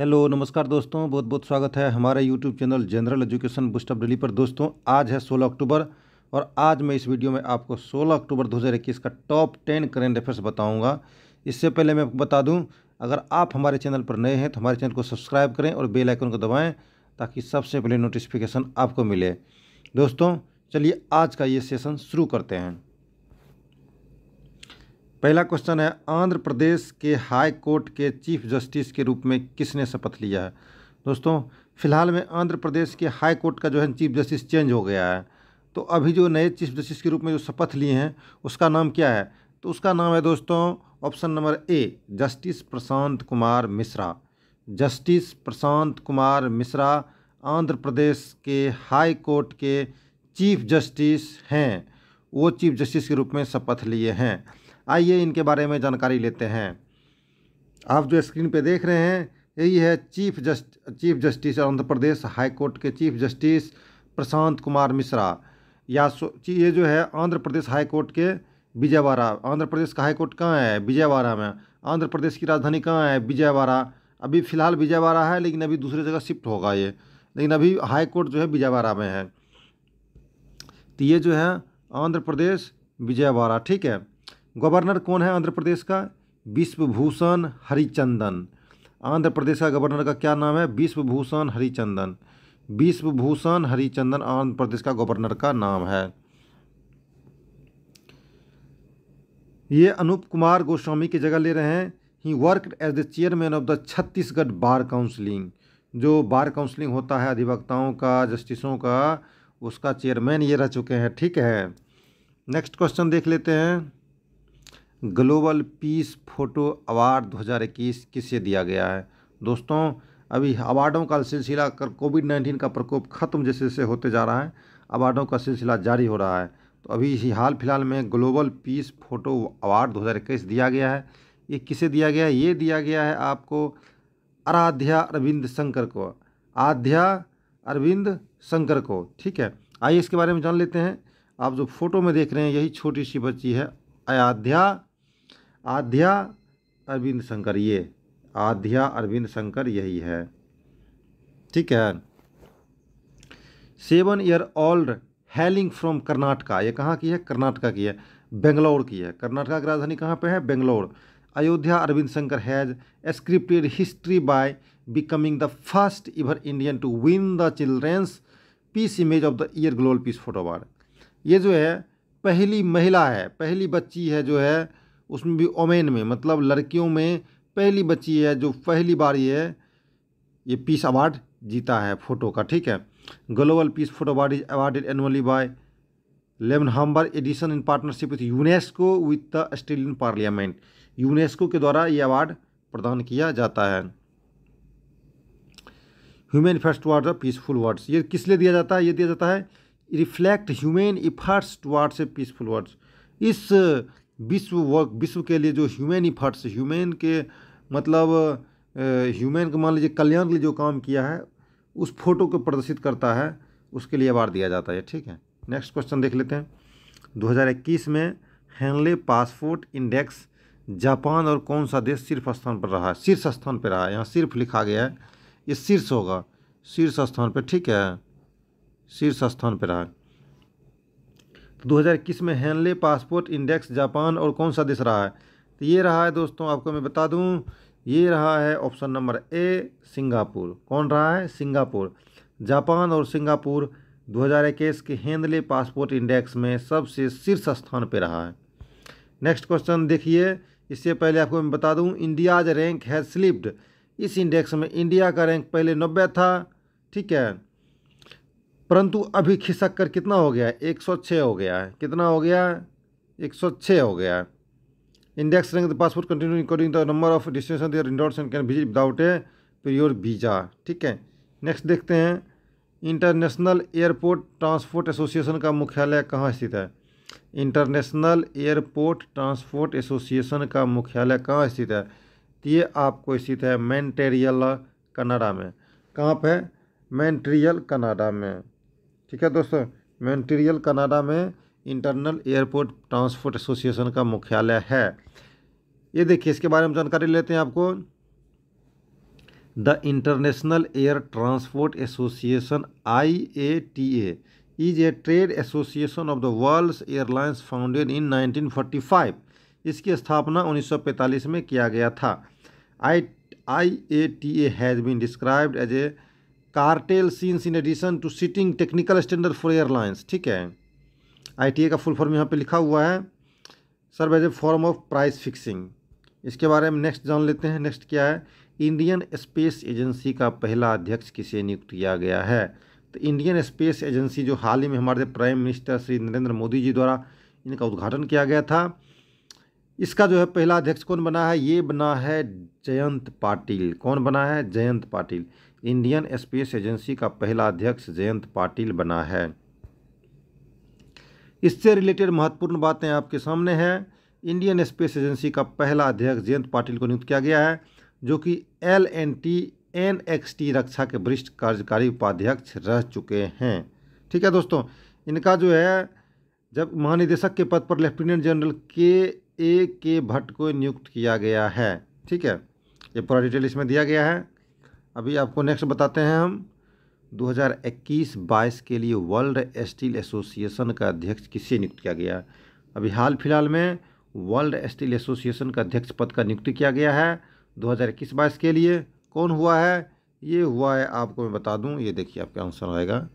hello नमस्कार दोस्तों बहुत बहुत स्वागत है हमारे YouTube channel general education boost up daily पर दोस्तों आज है 16 अक्टूबर और आज मैं इस वीडियो में आपको 16 अक्टूबर 2021 का टॉप 10 करेंट अफेयर्स बताऊंगा इससे पहले मैं आपको बता दूं अगर आप हमारे चैनल पर नए हैं तो हमारे चैनल को सब्सक्राइब करें और बेलाइकन को दबाएँ ताकि सबसे पहले नोटिफिकेशन आपको मिले दोस्तों चलिए आज का ये सेशन शुरू करते हैं पहला क्वेश्चन है आंध्र प्रदेश के हाई कोर्ट के चीफ जस्टिस के रूप में किसने शपथ लिया है दोस्तों फिलहाल में आंध्र प्रदेश के हाई कोर्ट का जो है चीफ जस्टिस चेंज हो गया है तो अभी जो नए चीफ जस्टिस के रूप में जो शपथ लिए हैं उसका नाम क्या है तो उसका नाम है दोस्तों option number A justice Prashant Kumar Mishra justice Prashant Kumar Mishra Andhra Pradesh के हाई कोर्ट के चीफ जस्टिस हैं वो चीफ जस्टिस के रूप में शपथ लिए हैं आइए इनके बारे में जानकारी लेते हैं आप जो स्क्रीन पे देख रहे हैं यही है chief just chief justice Andhra Pradesh high court के चीफ जस्टिस प्रशांत कुमार मिश्रा या ये जो है आंध्र प्रदेश हाई कोर्ट के विजयवाड़ा आंध्र प्रदेश का हाई कोर्ट कहाँ है विजयवाड़ा में आंध्र प्रदेश की राजधानी कहाँ है विजयवाड़ा अभी फ़िलहाल विजयवाड़ा है लेकिन अभी दूसरी जगह शिफ्ट होगा ये लेकिन अभी हाई कोर्ट जो है विजयवाड़ा में है तो ये जो है आंध्र प्रदेश विजयवाड़ा ठीक है गवर्नर कौन है आंध्र प्रदेश का विश्वभूषण हरिचंदन आंध्र प्रदेश का गवर्नर का क्या नाम है विश्वभूषण हरिचंदन विश्वभूषण हरिचंदन आंध्र प्रदेश का गवर्नर का नाम है ये अनूप कुमार गोस्वामी की जगह ले रहे हैं he work as the chairman of the Chhattisgarh bar counselling जो बार काउंसलिंग होता है अधिवक्ताओं का जस्टिसों का उसका चेयरमैन ये रह चुके हैं ठीक है नेक्स्ट क्वेश्चन देख लेते हैं ग्लोबल पीस फोटो अवार्ड 2021 किसे दिया गया है दोस्तों अभी अवार्डों का सिलसिला कर कोविड नाइन्टीन का प्रकोप ख़त्म जैसे जैसे होते जा रहा है अवार्डों का सिलसिला जारी हो रहा है तो अभी इसी हाल फिलहाल में ग्लोबल पीस फोटो अवार्ड 2021 दिया गया है ये किसे दिया गया है ये दिया गया है आपको आराध्या अरविंद शंकर को आध्या अरविंद शंकर को ठीक है आइए इसके बारे में जान लेते हैं आप जो फोटो में देख रहे हैं यही छोटी सी बच्ची है अयोध्या आध्या अरविंद शंकर ये आध्या अरविंद शंकर यही है ठीक है seven year old hailing from Karnataka ये कहाँ की है कर्नाटका की है बेंगलोर की है कर्नाटका की राजधानी कहाँ पे है Bangalore Ayodhya Arvind Shankar has scripted history by becoming the first ever Indian to win the children's peace image of the year global peace photo award ये जो है पहली महिला है पहली बच्ची है जो है उसमें भी ओमेन में मतलब लड़कियों में पहली बच्ची है जो पहली बार ये ये पीस अवार्ड जीता है फ़ोटो का ठीक है global peace photo award is awarded annually by Lammerhuber edition in partnership with UNESCO with the Australian parliament UNESCO के द्वारा ये अवार्ड प्रदान किया जाता है human first towards peaceful words ये किस लिए दिया जाता है ये दिया जाता है reflect human efforts towards a peaceful words इस विश्व वर्क विश्व के लिए जो ह्यूमन इफर्ट्स ह्यूमन के मतलब ह्यूमन के मान लीजिए कल्याण के लिए जो काम किया है उस फोटो को प्रदर्शित करता है उसके लिए अवार्ड दिया जाता है ठीक है नेक्स्ट क्वेश्चन देख लेते हैं 2021 में हेनले पासपोर्ट इंडेक्स जापान और कौन सा देश सिर्फ स्थान पर रहा है शीर्ष स्थान पर रहा है यहाँ सिर्फ लिखा गया है ये शीर्ष होगा शीर्ष स्थान पर ठीक है शीर्ष स्थान पर रहा है 2021 में हैनले पासपोर्ट इंडेक्स जापान और कौन सा देश रहा है तो ये रहा है दोस्तों आपको मैं बता दूँ ये रहा है ऑप्शन नंबर ए सिंगापुर कौन रहा है सिंगापुर जापान और सिंगापुर 2021 के हेंदले पासपोर्ट इंडेक्स में सबसे शीर्ष स्थान पर रहा है नेक्स्ट क्वेश्चन देखिए इससे पहले आपको मैं बता दूं इंडियाज रैंक हैज स्लिप्ड इस इंडेक्स में इंडिया का रैंक पहले नब्बे था ठीक है परंतु अभी खिसक कर कितना हो गया है एक सौ छः हो गया है कितना हो गया एक सौ छः हो गया है index rank the passport continue encoding the number of destination their endorse and can visit without a pure visa ठीक है नेक्स्ट देखते हैं इंटरनेशनल एयरपोर्ट ट्रांसपोर्ट एसोसिएशन का मुख्यालय कहाँ स्थित है इंटरनेशनल एयरपोर्ट ट्रांसपोर्ट एसोसिएशन का मुख्यालय कहाँ स्थित है तो ये आपको स्थित है मैंटेरियल कनाडा में कहाँ पर मैंटेरियल कनाडा में ठीक है दोस्तों मैंटेरियल कनाडा में इंटरनल एयरपोर्ट ट्रांसपोर्ट एसोसिएशन का मुख्यालय है ये देखिए इसके बारे में जानकारी लेते हैं आपको the international air transport association I A T A is a trade association of the world's airlines founded in 1945 इसकी स्थापना 1945 में किया गया था I I A T A has been described as a cartel since in addition to setting technical standard for airlines ठीक है ITA का full form यहाँ पे लिखा हुआ है sir as a form of price fixing इसके बारे में नेक्स्ट जान लेते हैं नेक्स्ट क्या है इंडियन स्पेस एजेंसी का पहला अध्यक्ष किसे नियुक्त किया गया है तो इंडियन स्पेस एजेंसी जो हाल ही में हमारे प्राइम मिनिस्टर श्री नरेंद्र मोदी जी द्वारा इनका उद्घाटन किया गया था इसका जो है पहला अध्यक्ष कौन बना है ये बना है जयंत पाटिल कौन बना है Jayant Patil Indian space agency का पहला अध्यक्ष जयंत पाटिल बना है इससे रिलेटेड महत्वपूर्ण बातें आपके सामने हैं इंडियन स्पेस एजेंसी का पहला अध्यक्ष जयंत पाटिल को नियुक्त किया गया है जो कि L N T N X T रक्षा के वरिष्ठ कार्यकारी उपाध्यक्ष रह चुके हैं ठीक है दोस्तों इनका जो है जब महानिदेशक के पद पर लेफ्टिनेंट जनरल के ए के भट्ट को नियुक्त किया गया है ठीक है ये पूरा डिटेल इसमें दिया गया है अभी आपको नेक्स्ट बताते हैं हम 2021-22 के लिए वर्ल्ड स्टील एसोसिएशन का अध्यक्ष किसे नियुक्त किया गया अभी हाल फिलहाल में वर्ल्ड स्टील एसोसिएशन का अध्यक्ष पद का नियुक्ति किया गया है 2021-22 के लिए कौन हुआ है ये हुआ है आपको मैं बता दूं ये देखिए आपका आंसर आएगा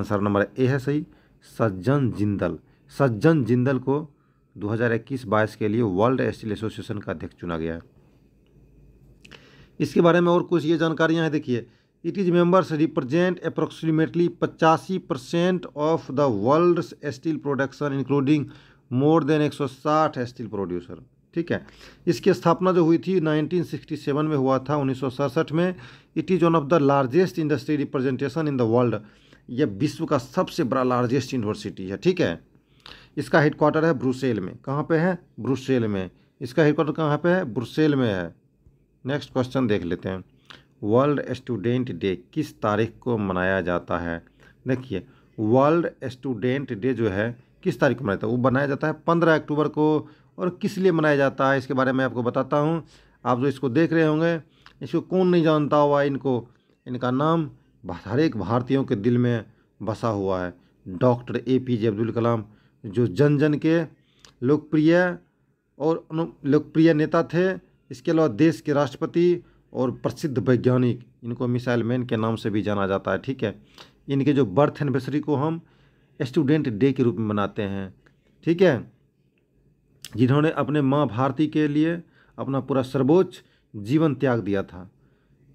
आंसर नंबर ए है सही सज्जन जिंदल सज्जन जिंदल को दो हज़ार के लिए वर्ल्ड स्टील एसोसिएशन का अध्यक्ष चुना गया है इसके बारे में और कुछ ये जानकारियाँ हैं देखिए it is members represent approximately पचासी percent of the world steel production including more than एक सौ साठ स्टील प्रोड्यूसर ठीक है इसकी स्थापना जो हुई थी 1967 में हुआ था उन्नीस में it is one of the largest industry representation in the world यह विश्व का सबसे बड़ा लार्जेस्ट यूनिवर्सिटी है ठीक है इसका हेडक्वार्टर है ब्रुसेल में कहाँ पे है ब्रुसेल में इसका हेडक्वार्टर कहाँ पे है ब्रुसेल में है नेक्स्ट क्वेश्चन देख लेते हैं वर्ल्ड स्टूडेंट डे किस तारीख को मनाया जाता है देखिए वर्ल्ड स्टूडेंट डे जो है किस तारीख को मनाया जाता है वो मनाया जाता है पंद्रह अक्टूबर को और किस लिए मनाया जाता है इसके बारे में आपको बताता हूँ आप जो इसको देख रहे होंगे इसको कौन नहीं जानता हुआ इनको इनका नाम हर एक भारतीयों के दिल में बसा हुआ है doctor A P J Abdul Kalam जो जन जन के लोकप्रिय और लोकप्रिय नेता थे इसके अलावा देश के राष्ट्रपति और प्रसिद्ध वैज्ञानिक इनको मिसाइल मैन के नाम से भी जाना जाता है ठीक है इनके जो बर्थ एनिवर्सरी को हम स्टूडेंट डे के रूप में मनाते हैं ठीक है जिन्होंने अपने माँ भारती के लिए अपना पूरा सर्वोच्च जीवन त्याग दिया था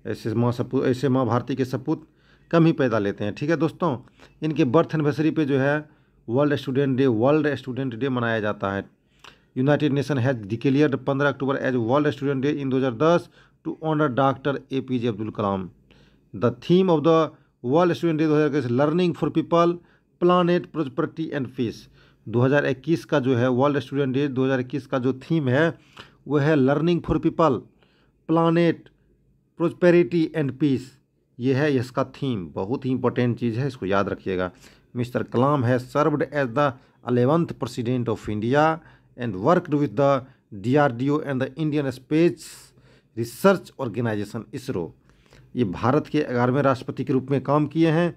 ऐसे माँ सपूत ऐसे माँ भारती के सपूत कम ही पैदा लेते हैं ठीक है दोस्तों इनके बर्थ एनिवर्सरी पे जो है world student day world student day मनाया जाता है यूनाइटेड नेशन हैज़ डिक्लेयर पंद्रह अक्टूबर as world student day in 2010 to honour doctor A P J Abdul Kalam the theme of the world student day दो हज़ार इक्कीस learning for people planet property and peace इक्कीस का जो है वर्ल्ड स्टूडेंट डे दो हजार इक्कीस का जो थीम है वह है learning for people planet prosperity and peace ये है इसका थीम बहुत ही इंपॉर्टेंट चीज़ है इसको याद रखिएगा mister Kalam has served as the eleventh president of India and worked with the DRDO and the Indian Space research organisation ISRO ये भारत के ग्यारहवें राष्ट्रपति के रूप में काम किए हैं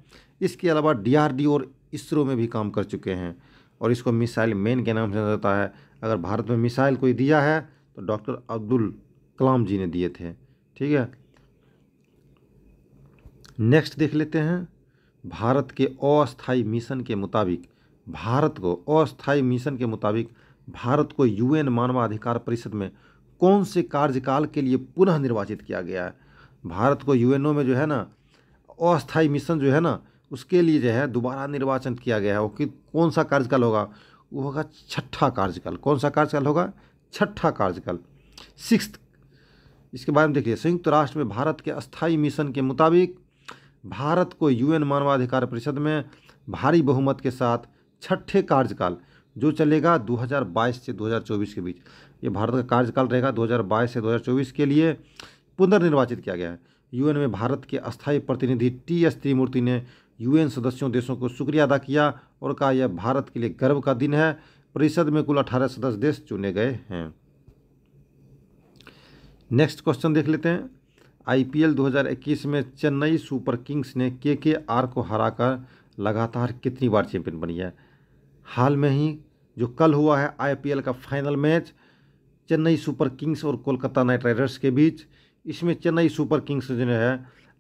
इसके अलावा ओ और इसरो में भी काम कर चुके हैं और इसको मिसाइल मैन के नाम से जाता है अगर भारत में मिसाइल कोई दिया है तो डॉक्टर अब्दुल कलाम जी ने दिए थे ठीक है नेक्स्ट देख लेते हैं भारत के अस्थाई मिशन के मुताबिक भारत को अस्थाई मिशन के मुताबिक भारत को यूएन मानवाधिकार परिषद में कौन से कार्यकाल के लिए पुनः निर्वाचित किया गया है भारत को यूएनओ में जो है ना अस्थायी मिशन जो है ना उसके लिए जो है दोबारा निर्वाचन किया गया है वो कि कौन सा कार्यकाल होगा वो होगा छठा कार्यकाल कौन सा कार्यकाल होगा छठा कार्यकाल सिक्स इसके बारे में देखिए संयुक्त राष्ट्र में भारत के अस्थायी मिशन के मुताबिक भारत को यूएन मानवाधिकार परिषद में भारी बहुमत के साथ छठे कार्यकाल जो चलेगा 2022 से 2024 के बीच ये भारत का कार्यकाल रहेगा 2022 से 2024 के लिए पुनर्निर्वाचित किया गया है यूएन में भारत के अस्थायी प्रतिनिधि टी एस त्रिमूर्ति ने यूएन सदस्यों देशों को शुक्रिया अदा किया और कहा यह भारत के लिए गर्व का दिन है परिषद में कुल अठारह सदस्य देश चुने गए हैं नेक्स्ट क्वेश्चन देख लेते हैं आईपीएल 2021 में चेन्नई सुपर किंग्स ने के के आर को हराकर लगातार कितनी बार चैंपियन बनी है हाल में ही जो कल हुआ है आईपीएल का final match Chennai Super Kings और कोलकाता नाइट राइडर्स के बीच इसमें चेन्नई सुपर किंग्स ने जो है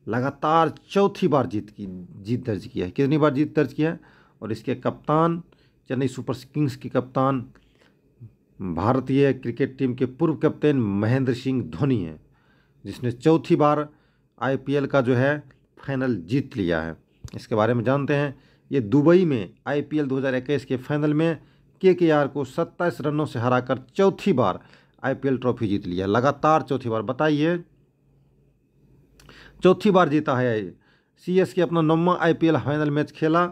लगातार चौथी बार जीत की जीत दर्ज किया है कितनी बार जीत दर्ज किया है और इसके कप्तान चेन्नई सुपर किंग्स की कप्तान भारतीय क्रिकेट टीम के पूर्व कप्तान महेंद्र सिंह धोनी हैं जिसने चौथी बार आईपीएल का जो है फाइनल जीत लिया है इसके बारे में जानते हैं ये दुबई में आईपीएल 2021 के फाइनल में केकेआर को 27 रनों से हराकर चौथी बार आईपीएल ट्रॉफी जीत लिया लगातार चौथी बार बताइए चौथी बार जीता है सी एस के अपना नौवा आईपीएल फाइनल मैच खेला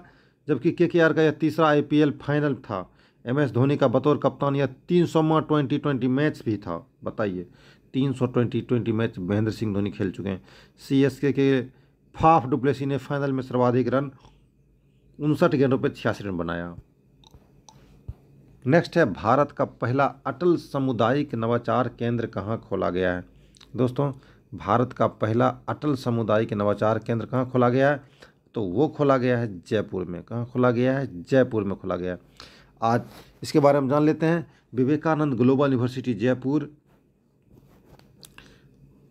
जबकि के के आर का यह तीसरा आईपीएल फाइनल था एम एस धोनी का बतौर कप्तान यह तीन सौवा ट्वेंटी ट्वेंटी मैच भी था बताइए तीन सौ twenty twenty match Mahendra Singh Dhoni खेल चुके हैं सी एस के के फाफ डुप्लेसी ने फाइनल में सर्वाधिक रन उनसठ गेंदों पर छियासी रन बनाया नेक्स्ट है भारत का पहला अटल सामुदायिक नवाचार केंद्र कहाँ खोला गया है दोस्तों भारत का पहला अटल सामुदायिक नवाचार केंद्र कहाँ खोला गया है तो वो खोला गया है जयपुर में कहाँ खोला गया है जयपुर में खोला गया है आज इसके बारे में जान लेते हैं विवेकानंद ग्लोबल यूनिवर्सिटी जयपुर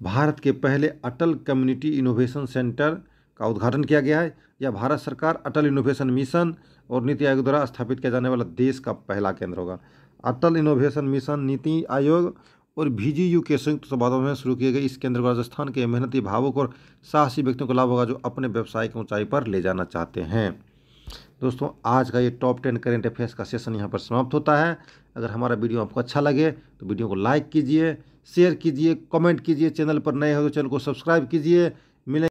भारत के पहले अटल कम्युनिटी इनोवेशन सेंटर का उद्घाटन किया गया है यह भारत सरकार अटल इनोवेशन मिशन और नीति आयोग द्वारा स्थापित किया जाने वाला देश का पहला केंद्र होगा अटल इनोवेशन मिशन नीति आयोग और यू के संयुक्त समारोह में शुरू किए गए इस केंद्र को राजस्थान के मेहनती भावुक और साहसी व्यक्तियों को लाभ होगा जो अपने व्यवसाय की ऊंचाई पर ले जाना चाहते हैं दोस्तों आज का ये टॉप टेन करेंट अफेयर्स का सेशन यहाँ पर समाप्त होता है अगर हमारा वीडियो आपको अच्छा लगे तो वीडियो को लाइक कीजिए शेयर कीजिए कमेंट कीजिए चैनल पर नए हो तो चैनल को सब्सक्राइब कीजिए मिले